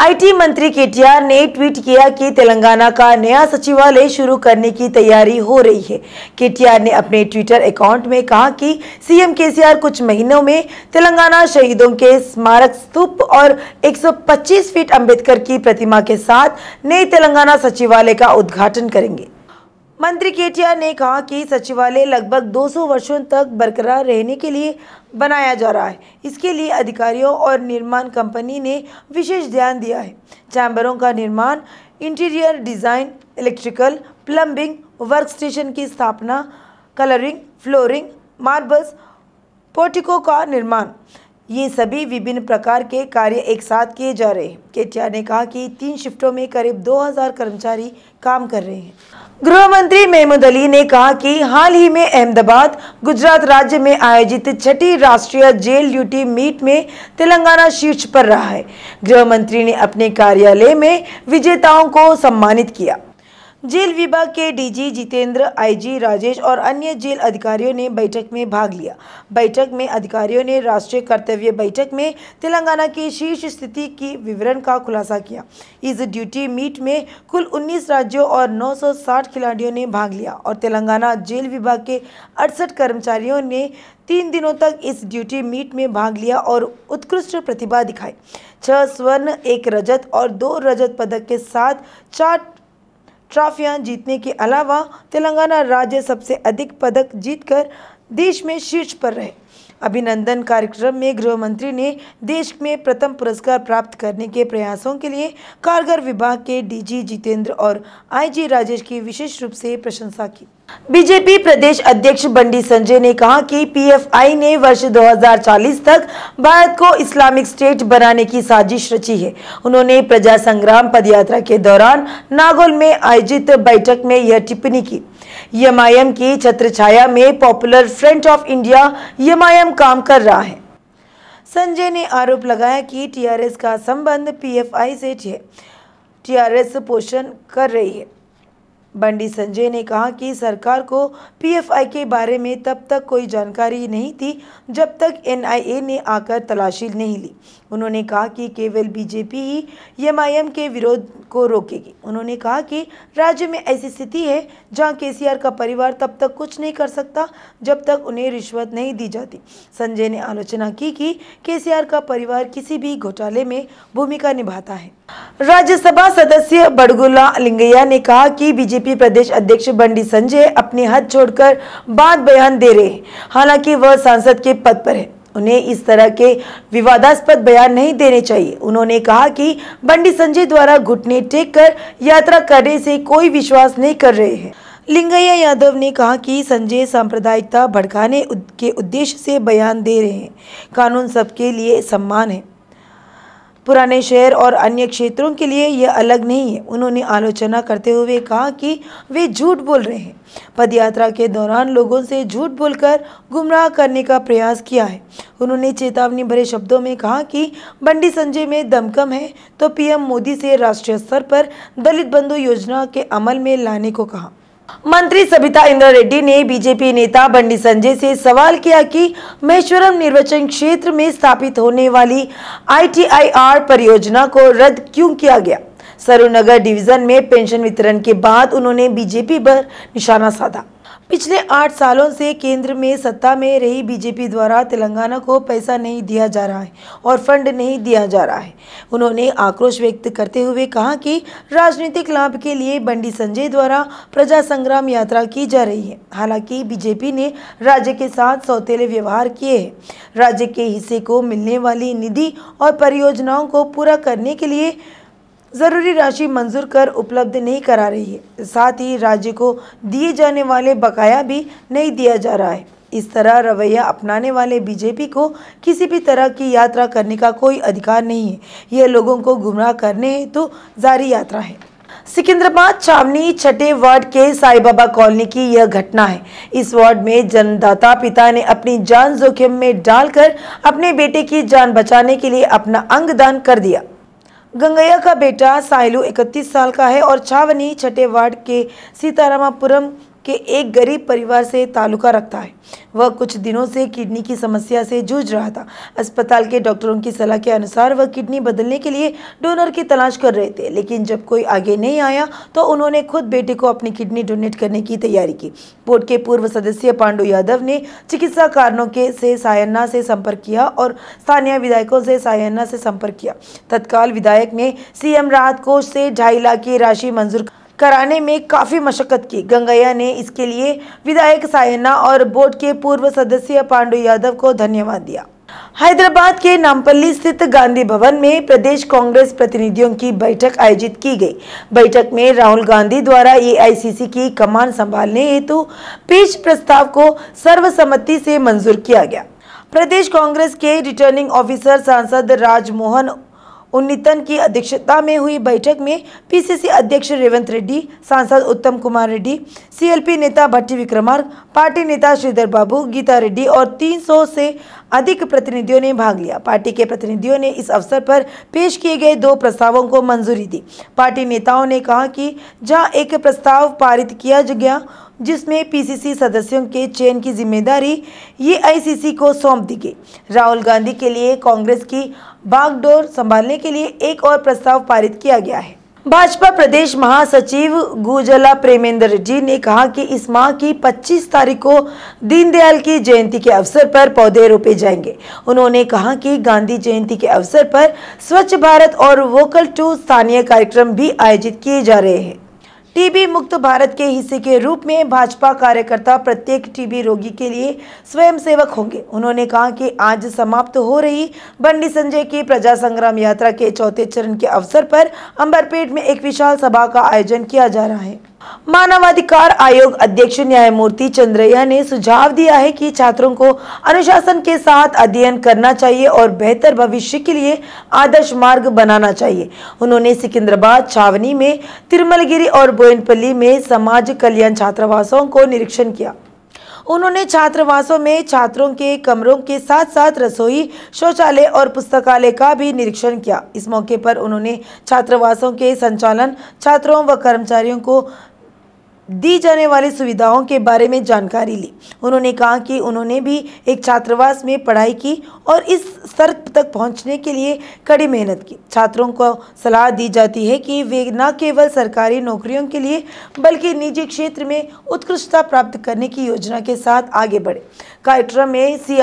IT मंत्री KTR ने tweet किया कि तेलंगाना का नया सचिवालय शुरू करने की तैयारी हो रही है केटीआर ने अपने ट्विटर अकाउंट में कहा कि सीएम केसीआर कुछ महीनों में तेलंगाना शहीदों के स्मारक स्तूप और 125 फीट अंबेडकर की प्रतिमा के साथ नए तेलंगाना सचिवालय का उद्घाटन करेंगे मंत्री केटिया ने कहा कि सचिवालय लगभग 200 वर्षों तक बरकरार रहने के लिए बनाया जा रहा है इसके लिए अधिकारियों और निर्माण कंपनी ने विशेष ध्यान दिया है चैम्बरों का निर्माण interior design electrical plumbing work station की स्थापना कलरिंग फ्लोरिंग मार्बल्स पोर्टिको का निर्माण ये सभी विभिन्न प्रकार के कार्य एक साथ किए जा रहे हैं केटिया ने कहा कि तीन शिफ्टों में करीब 2000 कर्मचारी काम कर रहे हैं गृह मंत्री महमूद अली ने कहा कि हाल ही में अहमदाबाद गुजरात राज्य में आयोजित छठी राष्ट्रीय जेल ड्यूटी मीट में तेलंगाना शीर्ष पर रहा है गृह मंत्री ने अपने कार्यालय में विजेताओं को सम्मानित किया जेल विभाग के डीजी जितेंद्र आईजी राजेश और अन्य जेल अधिकारियों ने बैठक में भाग लिया बैठक में अधिकारियों ने राष्ट्रीय कर्तव्य बैठक में तेलंगाना की शीर्ष स्थिति की विवरण का खुलासा किया इस ड्यूटी मीट में कुल 19 राज्यों और 960 खिलाड़ियों ने भाग लिया और तेलंगाना जेल विभाग के अड़सठ कर्मचारियों ने तीन दिनों तक इस ड्यूटी मीट में भाग लिया और उत्कृष्ट प्रतिभा दिखाई छह स्वर्ण एक रजत और दो रजत पदक के साथ चार ट्रॉफियां जीतने के अलावा तेलंगाना राज्य सबसे अधिक पदक जीतकर देश में शीर्ष पर रहे अभिनंदन कार्यक्रम में गृह मंत्री ने देश में प्रथम पुरस्कार प्राप्त करने के प्रयासों के लिए कारगर विभाग के डीजी जितेंद्र और आईजी राजेश की विशेष रूप से प्रशंसा की बीजेपी प्रदेश अध्यक्ष बंडी संजय ने कहा कि पीएफआई ने वर्ष 2040 तक भारत को इस्लामिक स्टेट बनाने की साजिश रची है उन्होंने प्रजा संग्राम पदयात्रा के दौरान नागौल में आयोजित बैठक में यह टिप्पणी की यमायम की छत्रछाया में पॉपुलर फ्रंट ऑफ इंडिया एम काम कर रहा है संजय ने आरोप लगाया कि टीआरएस का संबंध पीएफआई से टीआरएस पोषण कर रही है बंडी संजय ने कहा कि सरकार को पीएफआई के बारे में तब तक कोई जानकारी नहीं थी जब तक एनआईए ने आकर तलाशी नहीं ली उन्होंने कहा कि केवल बीजेपी ही एमआईएम के विरोध को रोकेगी उन्होंने कहा कि राज्य में ऐसी स्थिति है जहां केसीआर का परिवार तब तक कुछ नहीं कर सकता जब तक उन्हें रिश्वत नहीं दी जाती संजय ने आलोचना की कि के का परिवार किसी भी घोटाले में भूमिका निभाता है राज्यसभा सदस्य बड़गुला लिंगैया ने कहा कि बीजेपी प्रदेश अध्यक्ष बंडी संजय अपनी हद छोड़कर बात बयान दे रहे हालांकि वह सांसद के पद पर है उन्हें इस तरह के विवादास्पद बयान नहीं देने चाहिए उन्होंने कहा कि बंडी संजय द्वारा घुटने टेक कर यात्रा करने से कोई विश्वास नहीं कर रहे हैं लिंगैया यादव ने कहा कि संजय सांप्रदायिकता भड़काने के उद्देश्य से बयान दे रहे हैं कानून सबके लिए सम्मान है पुराने शहर और अन्य क्षेत्रों के लिए यह अलग नहीं है उन्होंने आलोचना करते हुए कहा कि वे झूठ बोल रहे हैं पदयात्रा के दौरान लोगों से झूठ बोलकर गुमराह करने का प्रयास किया है उन्होंने चेतावनी भरे शब्दों में कहा कि बंडी संजय में दमकम है तो पीएम मोदी से राष्ट्रीय स्तर पर दलित बंधु योजना के अमल में लाने को कहा मंत्री सबिता इंद्र रेड्डी ने बीजेपी नेता बंडी संजय से सवाल किया कि महेश्वरम निर्वाचन क्षेत्र में स्थापित होने वाली आईटीआईआर परियोजना को रद्द क्यों किया गया सरुनगर डिवीजन में पेंशन वितरण के बाद उन्होंने बीजेपी पर निशाना साधा पिछले आठ सालों से केंद्र में सत्ता में रही बीजेपी द्वारा तेलंगाना को पैसा नहीं दिया जा रहा है और फंड नहीं दिया जा रहा है उन्होंने आक्रोश व्यक्त करते हुए कहा कि राजनीतिक लाभ के लिए बंडी संजय द्वारा प्रजा संग्राम यात्रा की जा रही है हालांकि बीजेपी ने राज्य के साथ सौतेले व्यवहार किए हैं राज्य के हिस्से को मिलने वाली निधि और परियोजनाओं को पूरा करने के लिए ज़रूरी राशि मंजूर कर उपलब्ध नहीं करा रही है साथ ही राज्य को दिए जाने वाले बकाया भी नहीं दिया जा रहा है इस तरह रवैया अपनाने वाले बीजेपी को किसी भी तरह की यात्रा करने का कोई अधिकार नहीं है यह लोगों को गुमराह करने हेतु तो जारी यात्रा है सिकंदराबाद छावनी छठे वार्ड के साई बाबा कॉलोनी की यह घटना है इस वार्ड में जन्मदाता पिता ने अपनी जान जोखिम में डालकर अपने बेटे की जान बचाने के लिए अपना अंग दान कर दिया गंगैया का बेटा साइलू 31 साल का है और छावनी छठे वार्ड के सीतारामापुरम के एक गरीब परिवार से ताल्लुका रखता है वह कुछ दिनों से किडनी की समस्या से जूझ रहा था अस्पताल के डॉक्टरों की सलाह के अनुसार वह किडनी बदलने के लिए डोनर की तलाश कर रहे थे लेकिन जब कोई आगे नहीं आया तो उन्होंने खुद बेटे को अपनी किडनी डोनेट करने की तैयारी की बोर्ड के पूर्व सदस्य पांडु यादव ने चिकित्सा कारणों के से सायन्ना से संपर्क किया और स्थानीय विधायकों से सायन्ना से संपर्क किया तत्काल विधायक ने सीएम राहत कोष से ढाई लाख की राशि मंजूर कराने में काफ़ी मशक्क़त की गंगैया ने इसके लिए विधायक सायना और बोर्ड के पूर्व सदस्य पांडु यादव को धन्यवाद दिया हैदराबाद के नामपल्ली स्थित गांधी भवन में प्रदेश कांग्रेस प्रतिनिधियों की बैठक आयोजित की गई बैठक में राहुल गांधी द्वारा एआईसीसी की कमान संभालने हेतु पेश प्रस्ताव को सर्वसम्मति से मंजूर किया गया प्रदेश कांग्रेस के रिटर्निंग ऑफिसर सांसद राजमोहन उन्नीतन की अध्यक्षता में हुई बैठक में पीसीसी अध्यक्ष रेवंत रेड्डी सांसद उत्तम कुमार रेड्डी सीएलपी नेता भट्टी विक्रमार्ग पार्टी नेता श्रीधर बाबू गीता रेड्डी और 300 से अधिक प्रतिनिधियों ने भाग लिया पार्टी के प्रतिनिधियों ने इस अवसर पर पेश किए गए दो प्रस्तावों को मंजूरी दी पार्टी नेताओं ने कहा कि जहाँ एक प्रस्ताव पारित किया गया जिसमें पीसीसी सदस्यों के चयन की जिम्मेदारी ये आईसीसी को सौंप दी गई राहुल गांधी के लिए कांग्रेस की बागडोर संभालने के लिए एक और प्रस्ताव पारित किया गया है भाजपा प्रदेश महासचिव गुजला प्रेमेंद्र जी ने कहा कि इस माह की 25 तारीख को दीनदयाल की जयंती के अवसर पर पौधे रोपे जाएंगे उन्होंने कहा कि गांधी जयंती के अवसर पर स्वच्छ भारत और वोकल टू स्थानीय कार्यक्रम भी आयोजित किए जा रहे हैं टीबी मुक्त भारत के हिस्से के रूप में भाजपा कार्यकर्ता प्रत्येक टीबी रोगी के लिए स्वयंसेवक होंगे उन्होंने कहा कि आज समाप्त हो रही बंडी संजय की प्रजा संग्राम यात्रा के चौथे चरण के अवसर पर अंबरपेट में एक विशाल सभा का आयोजन किया जा रहा है मानवाधिकार आयोग अध्यक्ष न्यायमूर्ति चंद्रया ने सुझाव दिया है कि छात्रों को अनुशासन के साथ अध्ययन करना चाहिए और बेहतर भविष्य के लिए आदर्श मार्ग बनाना चाहिए उन्होंने सिकंदराबाद छावनी में तिरुमलगिरी और बोयनपल्ली में समाज कल्याण छात्रावासों को निरीक्षण किया उन्होंने छात्रावासों में छात्रों के कमरों के साथ साथ रसोई शौचालय और पुस्तकालय का भी निरीक्षण किया इस मौके पर उन्होंने छात्रावासों के संचालन छात्रों व कर्मचारियों को दी जाने वाली सुविधाओं के बारे में जानकारी ली उन्होंने कहा कि उन्होंने भी एक छात्रावास में पढ़ाई की और इस स्तर तक पहुंचने के लिए कड़ी मेहनत की छात्रों को सलाह दी जाती है कि वे न केवल सरकारी नौकरियों के लिए बल्कि निजी क्षेत्र में उत्कृष्टता प्राप्त करने की योजना के साथ आगे बढ़े कार्यक्रम में सी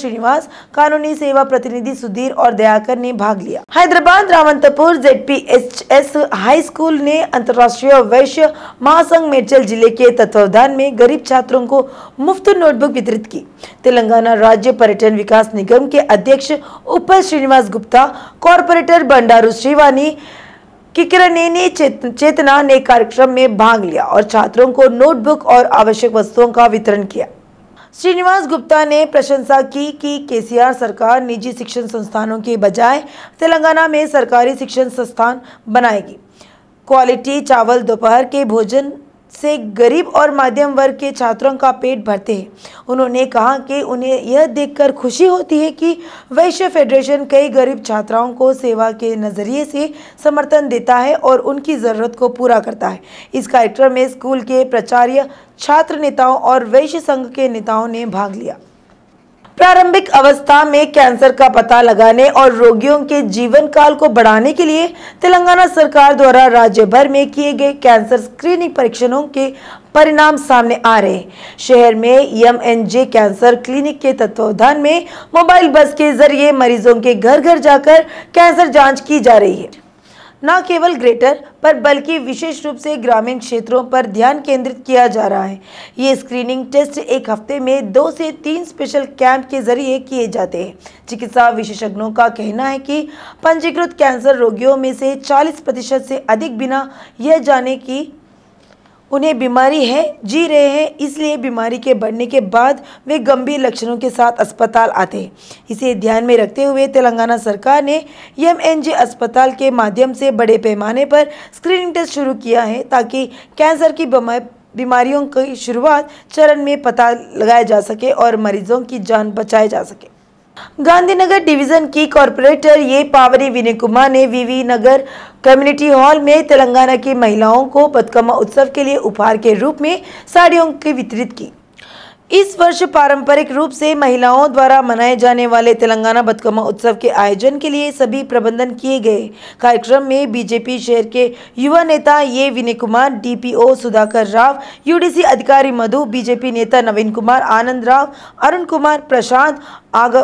श्रीनिवास कानूनी सेवा प्रतिनिधि सुधीर और दयाकर ने भाग लिया Hyderabad Ramanthapur Z high school ने अंतर्राष्ट्रीय वैश्य महासंघ में मेडचल जिले के तत्वावधान में गरीब छात्रों को मुफ्त नोटबुक वितरित की तेलंगाना राज्य पर्यटन विकास निगम के अध्यक्ष उपल श्रीनिवास गुप्ता कॉरपोरेटर बंडारू श्रीवानी किकरने ने चेतना ने कार्यक्रम में भाग लिया और छात्रों को नोटबुक और आवश्यक वस्तुओं का वितरण किया श्रीनिवास गुप्ता ने प्रशंसा की कि केसीआर सरकार निजी शिक्षण संस्थानों के बजाय तेलंगाना में सरकारी शिक्षण संस्थान बनाएगी क्वालिटी चावल दोपहर के भोजन से गरीब और मध्यम वर्ग के छात्रों का पेट भरते हैं उन्होंने कहा कि उन्हें यह देखकर खुशी होती है कि वैश्य फेडरेशन कई गरीब छात्राओं को सेवा के नज़रिए से समर्थन देता है और उनकी ज़रूरत को पूरा करता है इस कार्यक्रम में स्कूल के प्राचार्य छात्र नेताओं और वैश्य संघ के नेताओं ने भाग लिया प्रारंभिक अवस्था में कैंसर का पता लगाने और रोगियों के जीवन काल को बढ़ाने के लिए तेलंगाना सरकार द्वारा राज्य भर में किए गए कैंसर स्क्रीनिंग परीक्षणों के परिणाम सामने आ रहे शहर में M N J cancer clinic के तत्वावधान में मोबाइल बस के जरिए मरीजों के घर घर जाकर कैंसर जांच की जा रही है न केवल ग्रेटर पर बल्कि विशेष रूप से ग्रामीण क्षेत्रों पर ध्यान केंद्रित किया जा रहा है ये स्क्रीनिंग टेस्ट एक हफ्ते में दो से तीन स्पेशल कैंप के जरिए किए जाते हैं चिकित्सा विशेषज्ञों का कहना है कि पंजीकृत कैंसर रोगियों में से 40 प्रतिशत से अधिक बिना यह जाने की उन्हें बीमारी है जी रहे हैं इसलिए बीमारी के बढ़ने के बाद वे गंभीर लक्षणों के साथ अस्पताल आते हैं इसे ध्यान में रखते हुए तेलंगाना सरकार ने एम अस्पताल के माध्यम से बड़े पैमाने पर स्क्रीनिंग टेस्ट शुरू किया है ताकि कैंसर की बीमारियों की शुरुआत चरण में पता लगाया जा सके और मरीजों की जान बचाई जा सके गांधीनगर डिवीजन की कॉरपोरेटर ये पावरी विनय कुमार ने वीवी नगर कम्युनिटी हॉल में तेलंगाना की महिलाओं को बदकमा उत्सव के लिए उपहार के रूप में साड़ियों की वितरित की इस वर्ष पारंपरिक रूप से महिलाओं द्वारा मनाए जाने वाले तेलंगाना बदकमा उत्सव के आयोजन के लिए सभी प्रबंधन किए गए कार्यक्रम में बीजेपी शहर के युवा नेता ये विनय कुमार डीपीओ सुधाकर राव यूडीसी अधिकारी मधु बीजेपी नेता नवीन कुमार आनंद राव अरुण कुमार प्रशांत आग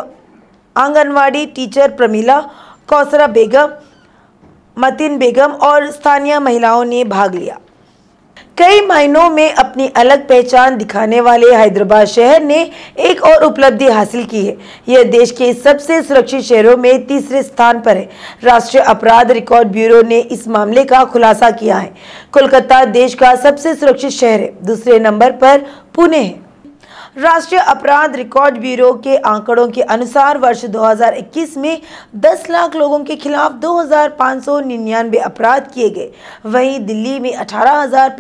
आंगनवाड़ी टीचर प्रमिला कौसरा बेगम मतिन बेगम और स्थानीय महिलाओं ने भाग लिया कई महीनों में अपनी अलग पहचान दिखाने वाले हैदराबाद शहर ने एक और उपलब्धि हासिल की है यह देश के सबसे सुरक्षित शहरों में तीसरे स्थान पर है राष्ट्रीय अपराध रिकॉर्ड ब्यूरो ने इस मामले का खुलासा किया है कोलकाता देश का सबसे सुरक्षित शहर है दूसरे नंबर पर पुणे है राष्ट्रीय अपराध रिकॉर्ड ब्यूरो के आंकड़ों के अनुसार वर्ष 2021 में 10 लाख लोगों के खिलाफ 2,599 अपराध किए गए वहीं दिल्ली में अठारह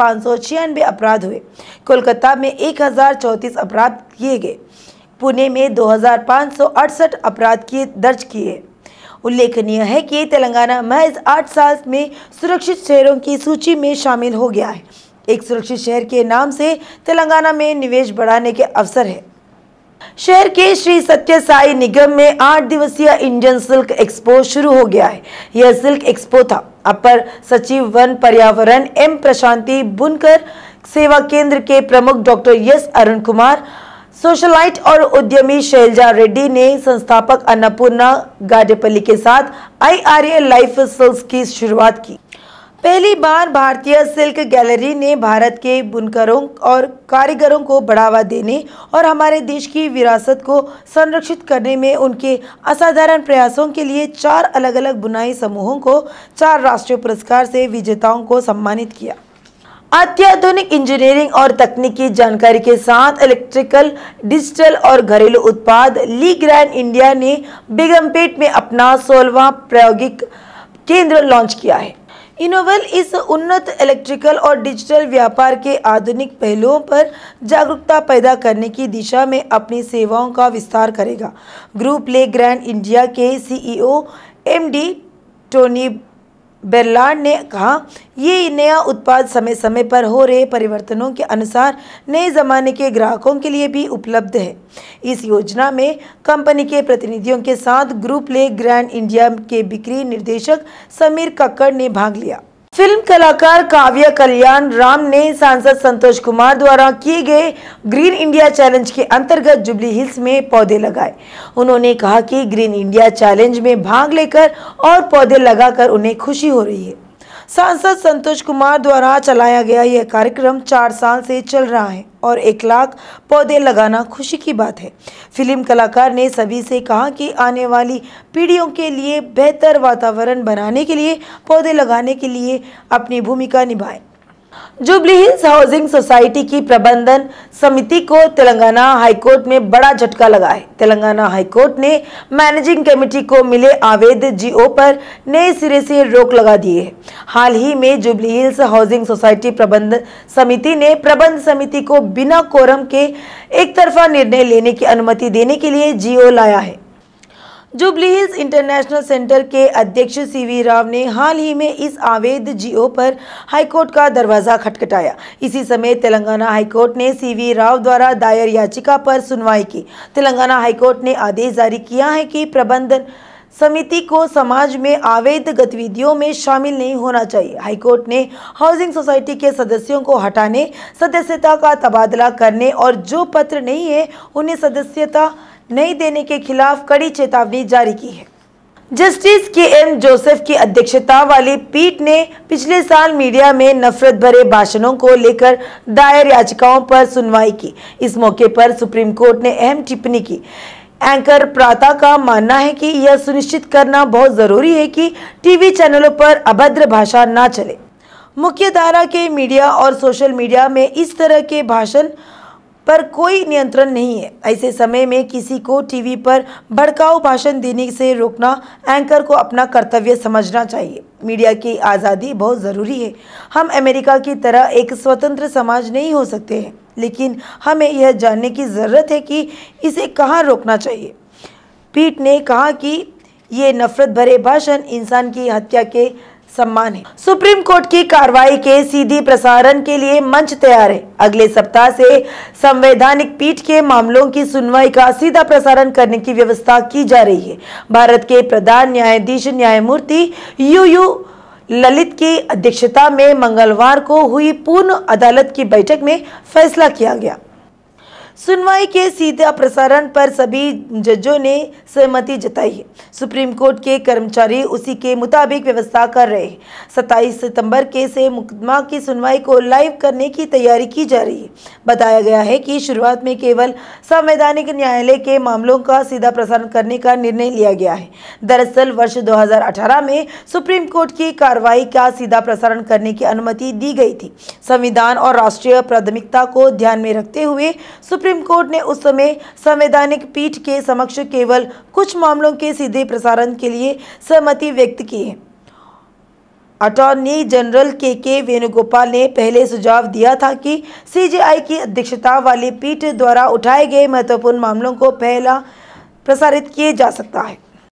अपराध हुए कोलकाता में एक अपराध किए गए पुणे में 2,568 अपराध किए दर्ज किए उल्लेखनीय है कि तेलंगाना महज आठ साल में सुरक्षित शहरों की सूची में शामिल हो गया है एक सुरक्षित शहर के नाम से तेलंगाना में निवेश बढ़ाने के अवसर है शहर के श्री सत्य साई निगम में आठ दिवसीय इंडियन सिल्क एक्सपो शुरू हो गया है यह सिल्क एक्सपो था अपर सचिव वन पर्यावरण एम प्रशांति बुनकर सेवा केंद्र के प्रमुख doctor S Arun Kumar socialite और उद्यमी शैलजा रेड्डी ने संस्थापक अन्नपूर्णा गाडेपल्ली के साथ आई आर ए लाइफ सिल्स की शुरुआत की पहली बार भारतीय सिल्क गैलरी ने भारत के बुनकरों और कारीगरों को बढ़ावा देने और हमारे देश की विरासत को संरक्षित करने में उनके असाधारण प्रयासों के लिए चार अलग अलग बुनाई समूहों को चार राष्ट्रीय पुरस्कार से विजेताओं को सम्मानित किया अत्याधुनिक इंजीनियरिंग और तकनीकी जानकारी के साथ इलेक्ट्रिकल डिजिटल और घरेलू उत्पाद ली ग्रैंड इंडिया ने बेगमपेट में अपना सोलवा प्रायोगिक केंद्र लॉन्च किया है इनोवेल इस उन्नत इलेक्ट्रिकल और डिजिटल व्यापार के आधुनिक पहलुओं पर जागरूकता पैदा करने की दिशा में अपनी सेवाओं का विस्तार करेगा ग्रुप ले ग्रैंड इंडिया के सीईओ एमडी टोनी बेरलाड ने कहा ये नया उत्पाद समय समय पर हो रहे परिवर्तनों के अनुसार नए ज़माने के ग्राहकों के लिए भी उपलब्ध है इस योजना में कंपनी के प्रतिनिधियों के साथ ग्रुप ले ग्रैंड इंडिया के बिक्री निर्देशक समीर कक्कड़ ने भाग लिया फिल्म कलाकार काव्या कल्याण राम ने सांसद संतोष कुमार द्वारा किए गए ग्रीन इंडिया चैलेंज के अंतर्गत जुबली हिल्स में पौधे लगाए उन्होंने कहा कि ग्रीन इंडिया चैलेंज में भाग लेकर और पौधे लगाकर उन्हें खुशी हो रही है सांसद संतोष कुमार द्वारा चलाया गया यह कार्यक्रम चार साल से चल रहा है और एक लाख पौधे लगाना खुशी की बात है फिल्म कलाकार ने सभी से कहा कि आने वाली पीढ़ियों के लिए बेहतर वातावरण बनाने के लिए पौधे लगाने के लिए अपनी भूमिका निभाएं जुबली हिल्स हाउसिंग सोसाइटी की प्रबंधन समिति को तेलंगाना हाईकोर्ट में बड़ा झटका लगा है तेलंगाना हाईकोर्ट ने मैनेजिंग कमेटी को मिले आवेद जीओ पर नए सिरे से रोक लगा दिए है हाल ही में जुबली हिल्स हाउसिंग सोसाइटी प्रबंधन समिति ने प्रबंध समिति को बिना कोरम के एक तरफा निर्णय लेने की अनुमति देने के लिए जीओ लाया है जुबली हिल्स इंटरनेशनल सेंटर के अध्यक्ष सीवी राव ने हाल ही में इस आवेद जीओ पर हाईकोर्ट का दरवाज़ा खटखटाया इसी समय तेलंगाना हाईकोर्ट ने सीवी राव द्वारा दायर याचिका पर सुनवाई की तेलंगाना हाईकोर्ट ने आदेश जारी किया है कि प्रबंधन समिति को समाज में अवैध गतिविधियों में शामिल नहीं होना चाहिए हाईकोर्ट ने हाउसिंग सोसाइटी के सदस्यों को हटाने सदस्यता का तबादला करने और जो पत्र नहीं है उन्हें सदस्यता नहीं देने के खिलाफ कड़ी चेतावनी जारी की है जस्टिस के एम जोसेफ की अध्यक्षता वाली पीठ ने पिछले साल मीडिया में नफरत भरे भाषणों को लेकर दायर याचिकाओं पर सुनवाई की इस मौके पर सुप्रीम कोर्ट ने अहम टिप्पणी की एंकर प्राता का मानना है कि यह सुनिश्चित करना बहुत जरूरी है कि टीवी चैनलों पर अभद्र भाषा ना चले मुख्य धारा के मीडिया और सोशल मीडिया में इस तरह के भाषण पर कोई नियंत्रण नहीं है ऐसे समय में किसी को टीवी पर भड़काऊ भाषण देने से रोकना एंकर को अपना कर्तव्य समझना चाहिए मीडिया की आज़ादी बहुत ज़रूरी है हम अमेरिका की तरह एक स्वतंत्र समाज नहीं हो सकते हैं लेकिन हमें यह जानने की ज़रूरत है कि इसे कहाँ रोकना चाहिए पीठ ने कहा कि ये नफ़रत भरे भाषण इंसान की हत्या के सम्मान है सुप्रीम कोर्ट की कार्रवाई के सीधी प्रसारण के लिए मंच तैयार है अगले सप्ताह से संवैधानिक पीठ के मामलों की सुनवाई का सीधा प्रसारण करने की व्यवस्था की जा रही है भारत के प्रधान न्यायाधीश न्यायमूर्ति यू यू ललित की अध्यक्षता में मंगलवार को हुई पूर्ण अदालत की बैठक में फैसला किया गया सुनवाई के सीधा प्रसारण पर सभी जजों ने सहमति जताई है सुप्रीम कोर्ट के कर्मचारी उसी के मुताबिक व्यवस्था कर रहे हैं सत्ताईस सितंबर के से मुकदमा की सुनवाई को लाइव करने की तैयारी की जा रही है बताया गया है कि शुरुआत में केवल संवैधानिक न्यायालय के मामलों का सीधा प्रसारण करने का निर्णय लिया गया है दरअसल वर्ष दो में सुप्रीम कोर्ट की कार्रवाई का सीधा प्रसारण करने की अनुमति दी गई थी संविधान और राष्ट्रीय प्राथमिकता को ध्यान में रखते हुए सुप्रीम सुप्रीम कोर्ट ने उस समय संवैधानिक पीठ के समक्ष केवल कुछ मामलों के सीधे प्रसारण के लिए सहमति व्यक्त की है अटॉर्नी जनरल के के वेणुगोपाल ने पहले सुझाव दिया था कि सीजीआई की अध्यक्षता वाली पीठ द्वारा उठाए गए महत्वपूर्ण मामलों को पहला प्रसारित किए जा सकता है